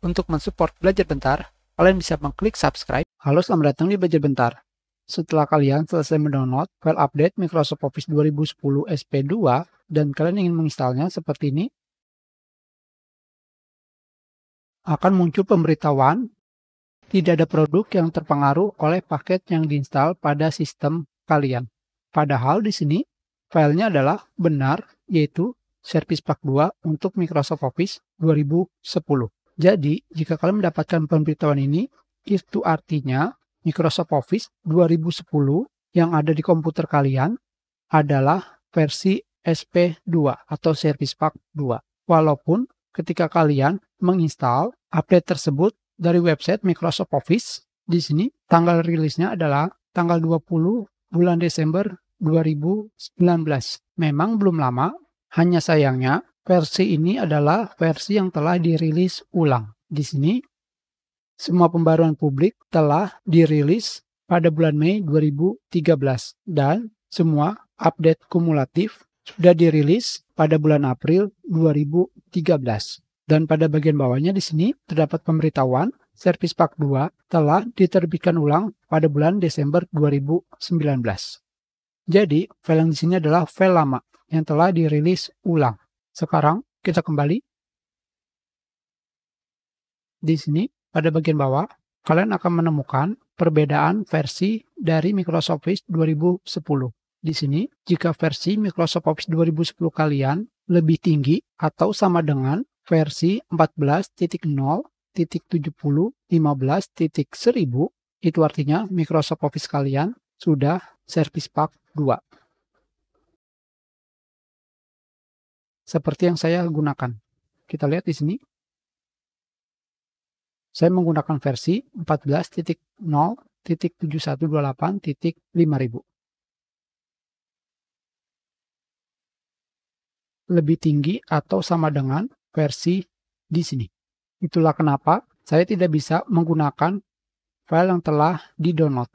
Untuk mensupport Belajar Bentar, kalian bisa mengklik subscribe. Halo, selamat datang di Belajar Bentar. Setelah kalian selesai mendownload file update Microsoft Office 2010 SP2 dan kalian ingin menginstalnya seperti ini, akan muncul pemberitahuan tidak ada produk yang terpengaruh oleh paket yang diinstal pada sistem kalian. Padahal di sini filenya adalah benar yaitu Service Pack 2 untuk Microsoft Office 2010. Jadi, jika kalian mendapatkan pemberitahuan ini, itu artinya Microsoft Office 2010 yang ada di komputer kalian adalah versi SP2 atau Service Pack 2. Walaupun ketika kalian menginstal update tersebut dari website Microsoft Office, di sini tanggal rilisnya adalah tanggal 20 bulan Desember 2019. Memang belum lama, hanya sayangnya versi ini adalah versi yang telah dirilis ulang. Di sini, semua pembaruan publik telah dirilis pada bulan Mei 2013 dan semua update kumulatif sudah dirilis pada bulan April 2013. Dan pada bagian bawahnya di sini terdapat pemberitahuan Servis Pak 2 telah diterbitkan ulang pada bulan Desember 2019. Jadi, file yang di sini adalah file lama yang telah dirilis ulang. Sekarang kita kembali di sini pada bagian bawah kalian akan menemukan perbedaan versi dari Microsoft Office 2010. Di sini, jika versi Microsoft Office 2010 kalian lebih tinggi atau sama dengan versi 14.0.70.15.1000 itu artinya Microsoft Office kalian sudah Service Pack 2. seperti yang saya gunakan. Kita lihat di sini. Saya menggunakan versi 14.0.7128.5000. Lebih tinggi atau sama dengan versi di sini. Itulah kenapa saya tidak bisa menggunakan file yang telah di-download.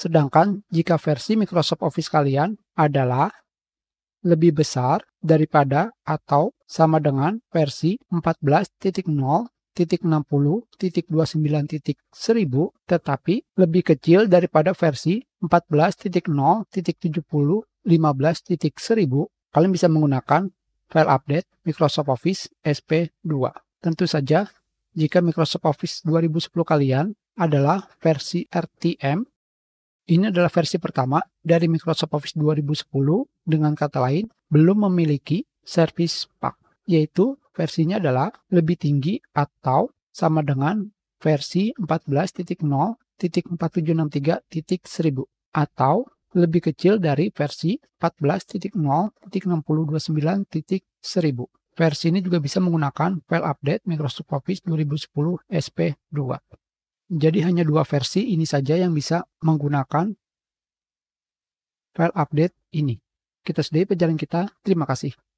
Sedangkan jika versi Microsoft Office kalian adalah lebih besar daripada atau sama dengan versi 14.0 tetapi lebih kecil daripada versi 14.0.70.15.1000 kalian bisa menggunakan file update Microsoft Office SP2. Tentu saja jika Microsoft Office 2010 kalian adalah versi RTM ini adalah versi pertama dari Microsoft Office 2010 dengan kata lain belum memiliki service pack yaitu versinya adalah lebih tinggi atau sama dengan versi 14.0.4763.1000 atau lebih kecil dari versi 14.0.6029.1000. Versi ini juga bisa menggunakan file update Microsoft Office 2010 SP2. Jadi hanya dua versi ini saja yang bisa menggunakan file update ini. Kita sudahi pelajaran kita. Terima kasih.